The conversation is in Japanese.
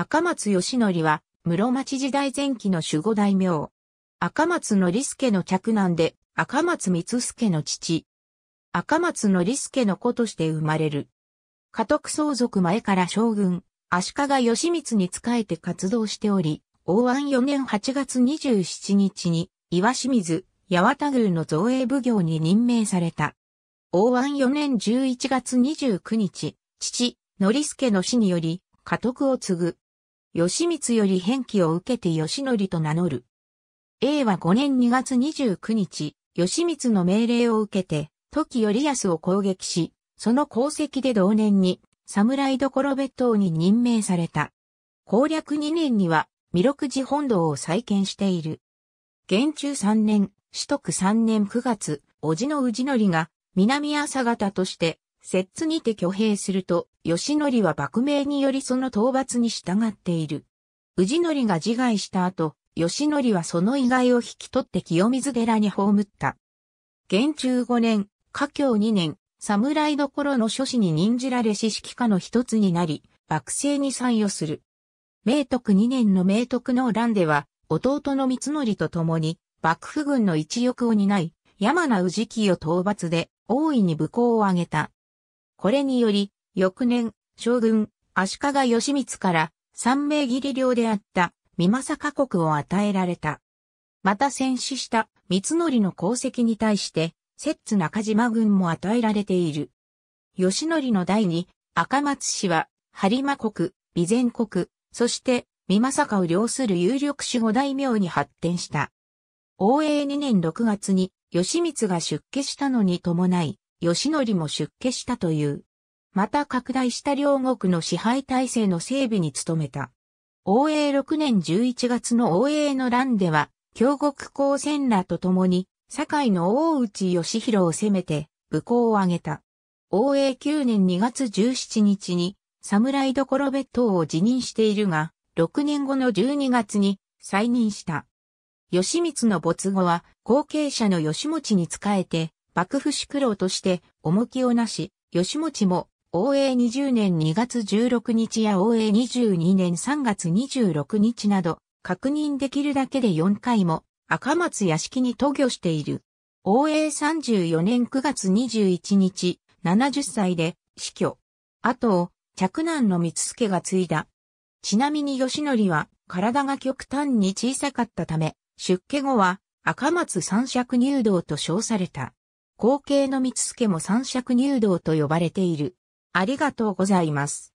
赤松義則は、室町時代前期の守護大名。赤松則助の嫡男で、赤松光助の父。赤松則助の子として生まれる。家督相続前から将軍、足利義満に仕えて活動しており、応安4年8月27日に、岩清水、八幡宮の造営奉行に任命された。応安4年11月29日、父、則助の死により、家督を継ぐ。義光より返記を受けて義則と名乗る。英和5年2月29日、義光の命令を受けて、時頼康を攻撃し、その功績で同年に、侍どころ別当に任命された。攻略2年には、弥勒寺本堂を再建している。元中3年、四徳3年9月、叔父の氏則が、南朝方として、摂津にて挙兵すると、義則は幕名によりその討伐に従っている。治則が自害した後、義則はその遺骸を引き取って清水寺に葬った。元中五年、華境二年、侍どころの諸子に任じられ四式家の一つになり、幕政に参与する。明徳二年の明徳の乱では、弟の三則と共に、幕府軍の一翼を担い、山名氏清討伐で、大いに武功を挙げた。これにより、翌年、将軍、足利義満から三名義理領であった三政国を与えられた。また戦死した三則の功績に対して、摂津中島軍も与えられている。義則の代に赤松氏は、播磨国、備前国、そして三政を領する有力守護大名に発展した。応永2年6月に、義満が出家したのに伴い、義則も出家したという。また拡大した両国の支配体制の整備に努めた。応永6年11月の応永の乱では、京極公線らと共に、堺の大内義弘を攻めて、武功を挙げた。応永9年2月17日に、侍どころ別当を辞任しているが、6年後の12月に再任した。義光の没後は、後継者の義持に仕えて、幕府宿老として、重きをなし、義持も応永20年2月16日や応永22年3月26日など、確認できるだけで4回も赤松屋敷に渡御している。応永34年9月21日、70歳で死去。あと、嫡男の三助が継いだ。ちなみに義則は体が極端に小さかったため、出家後は赤松三尺入道と称された。後継の三助も三尺入道と呼ばれている。ありがとうございます。